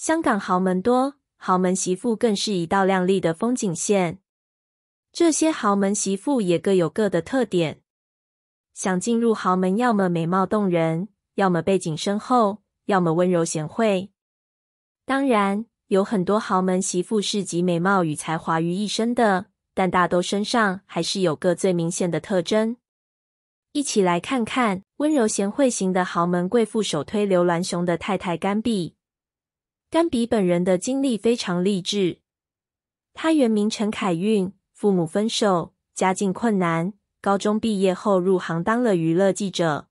香港豪门多，豪门媳妇更是一道亮丽的风景线。这些豪门媳妇也各有各的特点。想进入豪门，要么美貌动人，要么背景深厚，要么温柔贤惠。当然，有很多豪门媳妇是集美貌与才华于一身的，但大都身上还是有个最明显的特征。一起来看看温柔贤惠型的豪门贵妇，首推刘銮雄的太太甘比。甘比本人的经历非常励志。他原名陈凯韵，父母分手，家境困难。高中毕业后入行当了娱乐记者。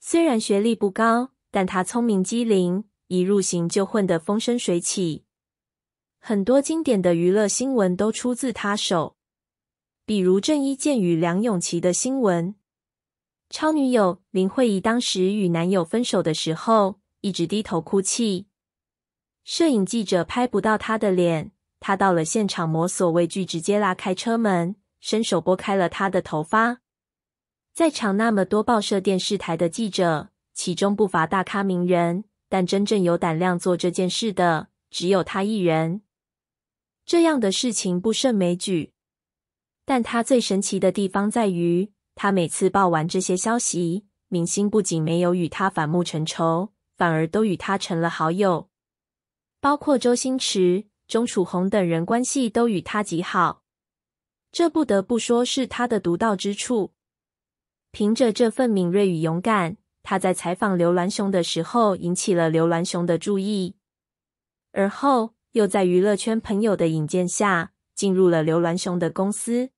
虽然学历不高，但他聪明机灵，一入行就混得风生水起。很多经典的娱乐新闻都出自他手，比如郑伊健与梁咏琪的新闻。超女友林慧怡当时与男友分手的时候，一直低头哭泣。摄影记者拍不到他的脸，他到了现场，摸索畏惧，直接拉开车门，伸手拨开了他的头发。在场那么多报社、电视台的记者，其中不乏大咖名人，但真正有胆量做这件事的，只有他一人。这样的事情不胜枚举，但他最神奇的地方在于，他每次报完这些消息，明星不仅没有与他反目成仇，反而都与他成了好友。包括周星驰、钟楚红等人关系都与他极好，这不得不说是他的独到之处。凭着这份敏锐与勇敢，他在采访刘銮雄的时候引起了刘銮雄的注意，而后又在娱乐圈朋友的引荐下进入了刘銮雄的公司。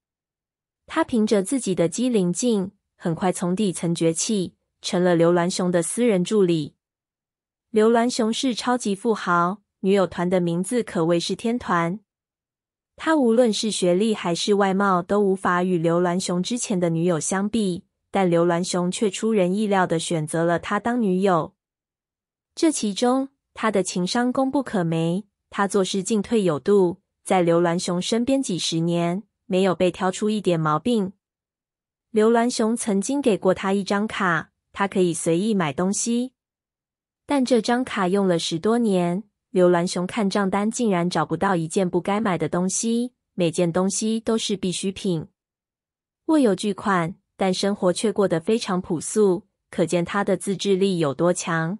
他凭着自己的机灵劲，很快从底层崛起，成了刘銮雄的私人助理。刘銮雄是超级富豪。女友团的名字可谓是天团。他无论是学历还是外貌，都无法与刘銮雄之前的女友相比，但刘銮雄却出人意料的选择了他当女友。这其中，他的情商功不可没。他做事进退有度，在刘銮雄身边几十年，没有被挑出一点毛病。刘銮雄曾经给过他一张卡，他可以随意买东西，但这张卡用了十多年。刘銮雄看账单，竟然找不到一件不该买的东西，每件东西都是必需品。握有巨款，但生活却过得非常朴素，可见他的自制力有多强。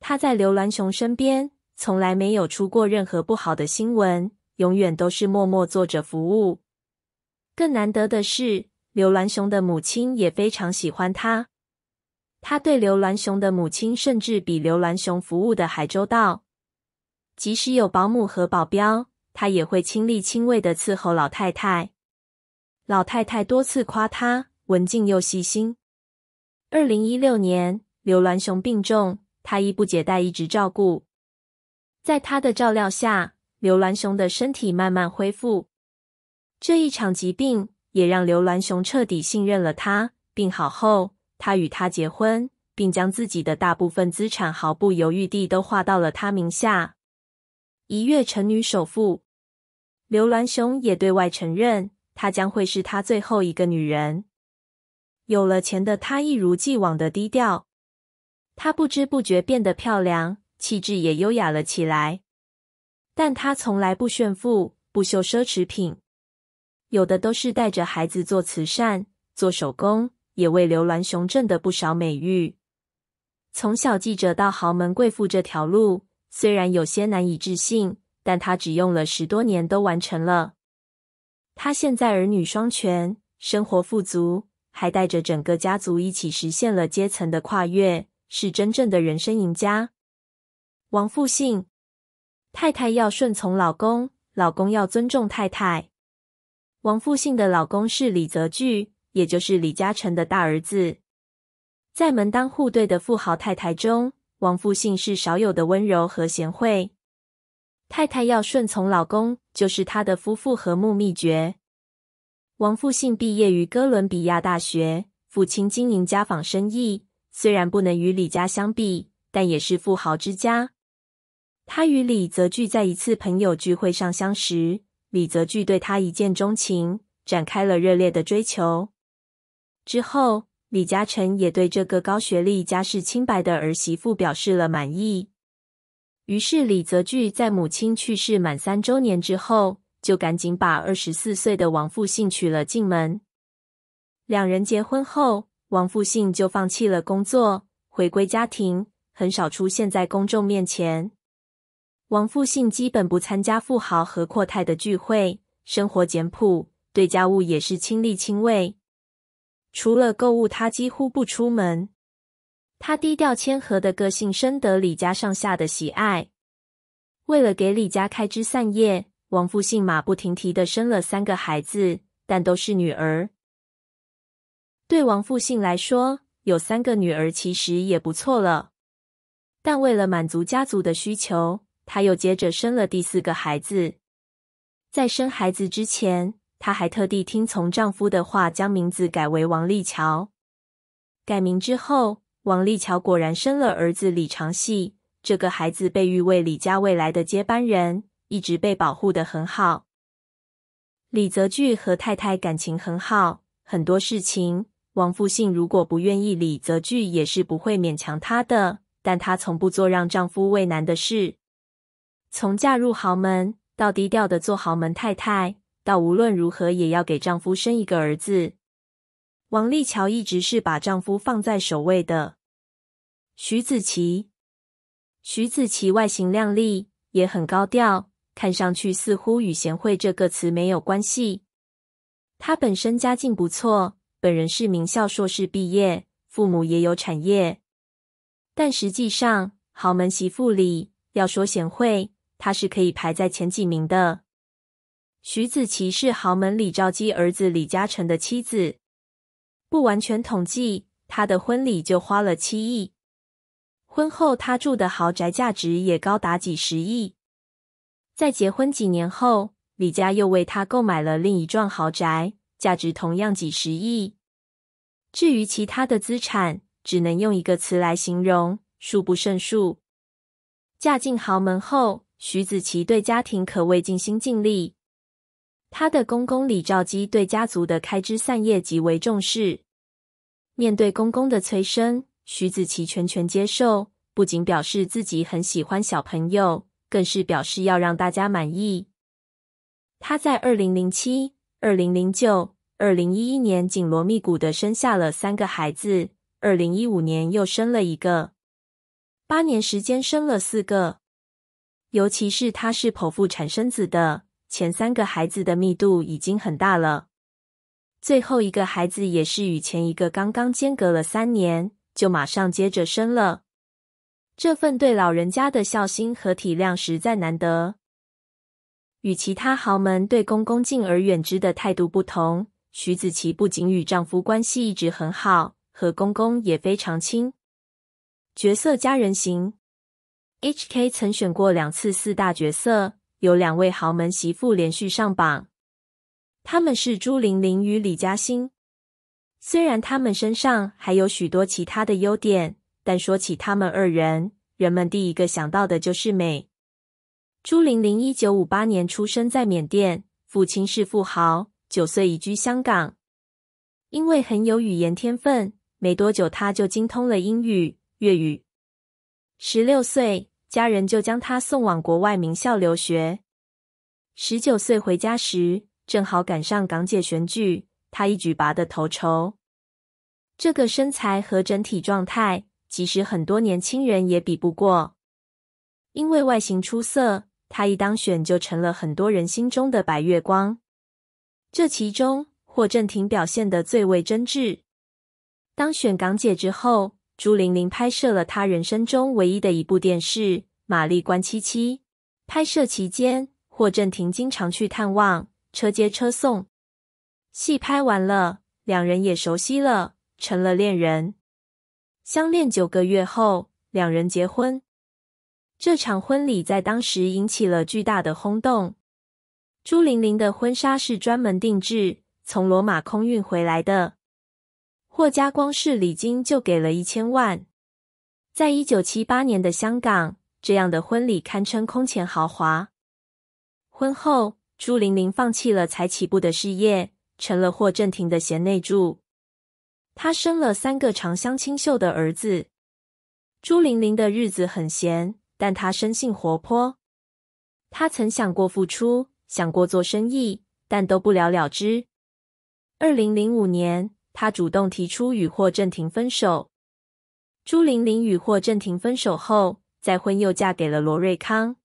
他在刘銮雄身边，从来没有出过任何不好的新闻，永远都是默默做着服务。更难得的是，刘銮雄的母亲也非常喜欢他，他对刘銮雄的母亲，甚至比刘銮雄服务的还周到。即使有保姆和保镖，他也会亲力亲为的伺候老太太。老太太多次夸他文静又细心。二零一六年，刘銮雄病重，他衣不解带，一直照顾。在他的照料下，刘銮雄的身体慢慢恢复。这一场疾病也让刘銮雄彻底信任了他。病好后，他与他结婚，并将自己的大部分资产毫不犹豫地都划到了他名下。一跃成女首富，刘銮雄也对外承认，她将会是他最后一个女人。有了钱的他一如既往的低调，他不知不觉变得漂亮，气质也优雅了起来。但他从来不炫富，不秀奢侈品，有的都是带着孩子做慈善、做手工，也为刘銮雄挣得不少美誉。从小记者到豪门贵妇这条路。虽然有些难以置信，但他只用了十多年都完成了。他现在儿女双全，生活富足，还带着整个家族一起实现了阶层的跨越，是真正的人生赢家。王富信太太要顺从老公，老公要尊重太太。王富信的老公是李泽钜，也就是李嘉诚的大儿子，在门当户对的富豪太太中。王复兴是少有的温柔和贤惠太太，要顺从老公，就是他的夫妇和睦秘诀。王复兴毕业于哥伦比亚大学，父亲经营家纺生意，虽然不能与李家相比，但也是富豪之家。他与李泽钜在一次朋友聚会上相识，李泽钜对他一见钟情，展开了热烈的追求。之后。李嘉诚也对这个高学历、家世清白的儿媳妇表示了满意。于是，李泽钜在母亲去世满三周年之后，就赶紧把二十四岁的王复兴娶了进门。两人结婚后，王复兴就放弃了工作，回归家庭，很少出现在公众面前。王复兴基本不参加富豪和阔太的聚会，生活简朴，对家务也是亲力亲为。除了购物，他几乎不出门。他低调谦和的个性深得李家上下的喜爱。为了给李家开枝散叶，王复信马不停蹄的生了三个孩子，但都是女儿。对王复信来说，有三个女儿其实也不错了。但为了满足家族的需求，他又接着生了第四个孩子。在生孩子之前。她还特地听从丈夫的话，将名字改为王丽桥。改名之后，王丽桥果然生了儿子李长熙。这个孩子被誉为李家未来的接班人，一直被保护的很好。李泽钜和太太感情很好，很多事情，王复兴如果不愿意，李泽钜也是不会勉强他的。但她从不做让丈夫为难的事。从嫁入豪门到低调的做豪门太太。到无论如何也要给丈夫生一个儿子。王丽桥一直是把丈夫放在首位的。徐子淇，徐子淇外形靓丽，也很高调，看上去似乎与贤惠这个词没有关系。她本身家境不错，本人是名校硕士毕业，父母也有产业。但实际上，豪门媳妇里要说贤惠，她是可以排在前几名的。徐子淇是豪门李兆基儿子李嘉诚的妻子。不完全统计，他的婚礼就花了七亿。婚后，他住的豪宅价值也高达几十亿。在结婚几年后，李家又为他购买了另一幢豪宅，价值同样几十亿。至于其他的资产，只能用一个词来形容：数不胜数。嫁进豪门后，徐子淇对家庭可谓尽心尽力。她的公公李兆基对家族的开枝散叶极为重视。面对公公的催生，徐子淇全权接受，不仅表示自己很喜欢小朋友，更是表示要让大家满意。她在二零零七、二零零九、二零一一年紧锣密鼓的生下了三个孩子，二零一五年又生了一个，八年时间生了四个。尤其是她是剖腹产生子的。前三个孩子的密度已经很大了，最后一个孩子也是与前一个刚刚间隔了三年，就马上接着生了。这份对老人家的孝心和体谅实在难得。与其他豪门对公公敬而远之的态度不同，徐子淇不仅与丈夫关系一直很好，和公公也非常亲。角色家人型 h k 曾选过两次四大角色。有两位豪门媳妇连续上榜，他们是朱玲玲与李嘉欣。虽然她们身上还有许多其他的优点，但说起她们二人，人们第一个想到的就是美。朱玲玲一九五八年出生在缅甸，父亲是富豪，九岁移居香港。因为很有语言天分，没多久她就精通了英语、粤语。十六岁。家人就将他送往国外名校留学。十九岁回家时，正好赶上港姐选举，他一举拔得头筹。这个身材和整体状态，即使很多年轻人也比不过。因为外形出色，他一当选就成了很多人心中的白月光。这其中，霍震霆表现的最为真挚。当选港姐之后。朱玲玲拍摄了她人生中唯一的一部电视《玛丽关七七》。拍摄期间，霍震霆经常去探望，车接车送。戏拍完了，两人也熟悉了，成了恋人。相恋九个月后，两人结婚。这场婚礼在当时引起了巨大的轰动。朱玲玲的婚纱是专门定制，从罗马空运回来的。霍家光是礼金就给了一千万，在一九七八年的香港，这样的婚礼堪称空前豪华。婚后，朱玲玲放弃了才起步的事业，成了霍震霆的贤内助。她生了三个长相清秀的儿子。朱玲玲的日子很闲，但她生性活泼。她曾想过复出，想过做生意，但都不了了之。二零零五年。他主动提出与霍震霆分手。朱玲玲与霍震霆分手后，再婚又嫁给了罗瑞康。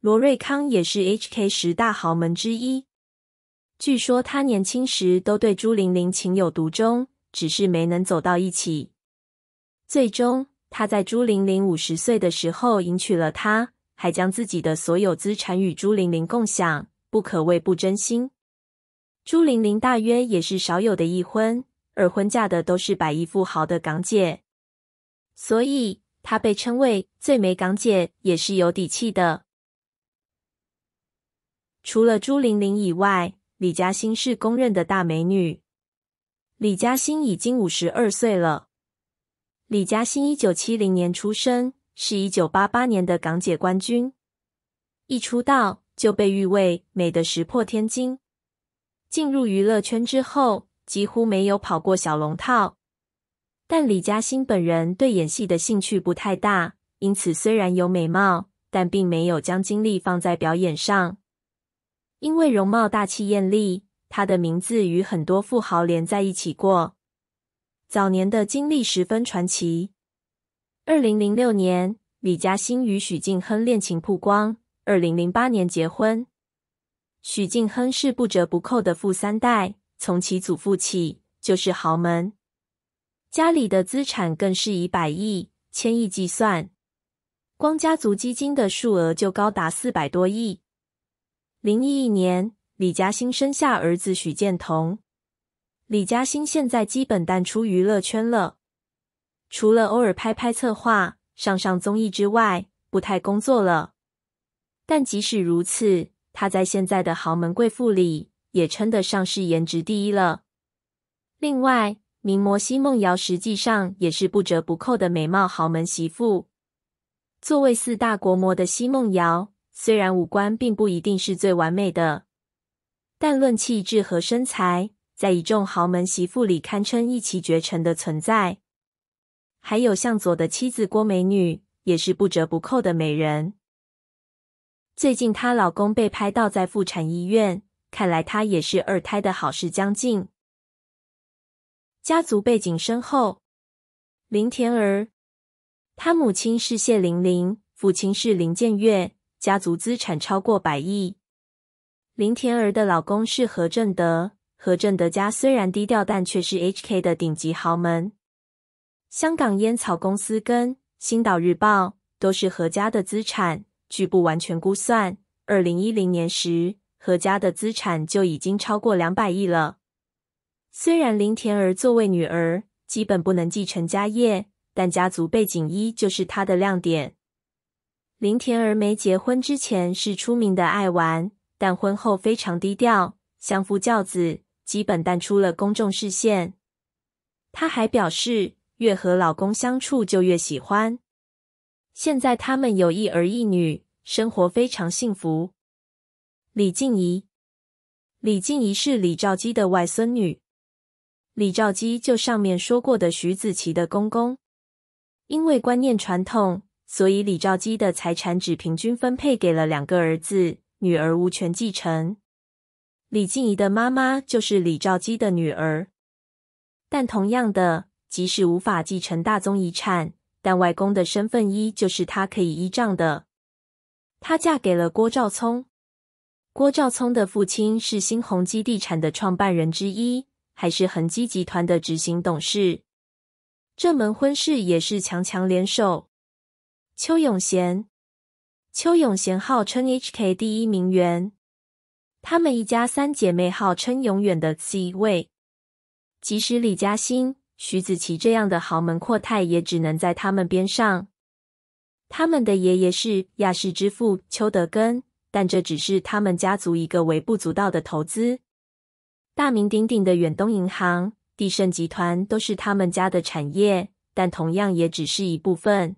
罗瑞康也是 H K 十大豪门之一。据说他年轻时都对朱玲玲情有独钟，只是没能走到一起。最终，他在朱玲玲五十岁的时候迎娶了她，还将自己的所有资产与朱玲玲共享，不可谓不真心。朱玲玲大约也是少有的一婚，二婚嫁的都是百亿富豪的港姐，所以她被称为最美港姐也是有底气的。除了朱玲玲以外，李嘉欣是公认的大美女。李嘉欣已经五十二岁了。李嘉欣一九七零年出生，是一九八八年的港姐冠军，一出道就被誉为美的石破天惊。进入娱乐圈之后，几乎没有跑过小龙套。但李嘉欣本人对演戏的兴趣不太大，因此虽然有美貌，但并没有将精力放在表演上。因为容貌大气艳丽，她的名字与很多富豪连在一起过。早年的经历十分传奇。二零零六年，李嘉欣与许晋亨恋情曝光，二零零八年结婚。许晋亨是不折不扣的富三代，从其祖父起就是豪门，家里的资产更是以百亿、千亿计算，光家族基金的数额就高达四百多亿。零一一年，李嘉欣生下儿子许建同。李嘉欣现在基本淡出娱乐圈了，除了偶尔拍拍策划、上上综艺之外，不太工作了。但即使如此，她在现在的豪门贵妇里也称得上是颜值第一了。另外，名模奚梦瑶实际上也是不折不扣的美貌豪门媳妇。作为四大国模的奚梦瑶，虽然五官并不一定是最完美的，但论气质和身材，在一众豪门媳妇里堪称一骑绝尘的存在。还有向佐的妻子郭美女，也是不折不扣的美人。最近她老公被拍到在妇产医院，看来她也是二胎的好事将近。家族背景深厚，林田儿，她母亲是谢玲玲，父亲是林建岳，家族资产超过百亿。林田儿的老公是何正德，何正德家虽然低调，但却是 H K 的顶级豪门。香港烟草公司跟《星岛日报》都是何家的资产。据不完全估算，二零一零年时何家的资产就已经超过两百亿了。虽然林田儿作为女儿，基本不能继承家业，但家族背景依旧是她的亮点。林田儿没结婚之前是出名的爱玩，但婚后非常低调，相夫教子，基本淡出了公众视线。她还表示，越和老公相处就越喜欢。现在他们有一儿一女。生活非常幸福。李静怡，李静怡是李兆基的外孙女。李兆基就上面说过的，徐子淇的公公。因为观念传统，所以李兆基的财产只平均分配给了两个儿子，女儿无权继承。李静怡的妈妈就是李兆基的女儿。但同样的，即使无法继承大宗遗产，但外公的身份依旧是他可以依仗的。她嫁给了郭兆聪，郭兆聪的父亲是新鸿基地产的创办人之一，还是恒基集团的执行董事。这门婚事也是强强联手。邱永贤，邱永贤号称 HK 第一名媛，他们一家三姐妹号称永远的 C 位，即使李嘉欣、徐子淇这样的豪门阔太，也只能在他们边上。他们的爷爷是亚视之父邱德根，但这只是他们家族一个微不足道的投资。大名鼎鼎的远东银行、地盛集团都是他们家的产业，但同样也只是一部分。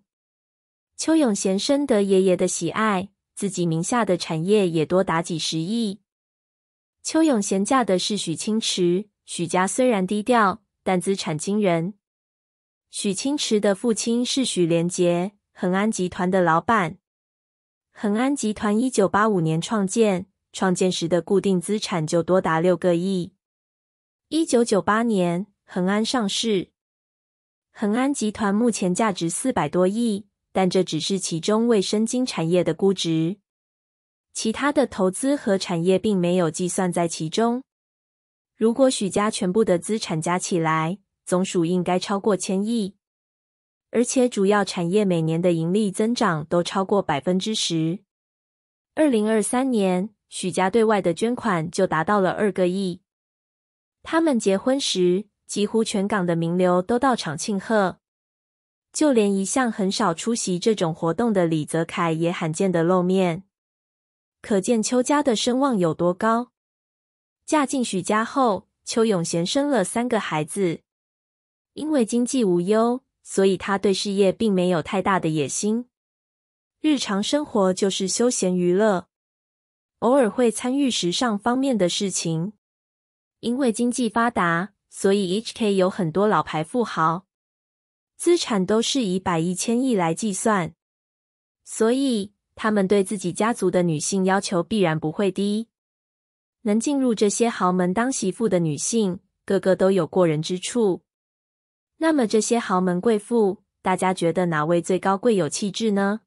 邱永贤深得爷爷的喜爱，自己名下的产业也多达几十亿。邱永贤嫁的是许清池，许家虽然低调，但资产惊人。许清池的父亲是许连杰。恒安集团的老板，恒安集团一九八五年创建，创建时的固定资产就多达六个亿。一九九八年恒安上市，恒安集团目前价值四百多亿，但这只是其中卫生巾产业的估值，其他的投资和产业并没有计算在其中。如果许家全部的资产加起来，总数应该超过千亿。而且主要产业每年的盈利增长都超过百分之十。二零二三年，许家对外的捐款就达到了二个亿。他们结婚时，几乎全港的名流都到场庆贺，就连一向很少出席这种活动的李泽楷也罕见的露面，可见邱家的声望有多高。嫁进许家后，邱永贤生了三个孩子，因为经济无忧。所以他对事业并没有太大的野心，日常生活就是休闲娱乐，偶尔会参与时尚方面的事情。因为经济发达，所以 H K 有很多老牌富豪，资产都是以百亿、千亿来计算，所以他们对自己家族的女性要求必然不会低。能进入这些豪门当媳妇的女性，个个都有过人之处。那么这些豪门贵妇，大家觉得哪位最高贵有气质呢？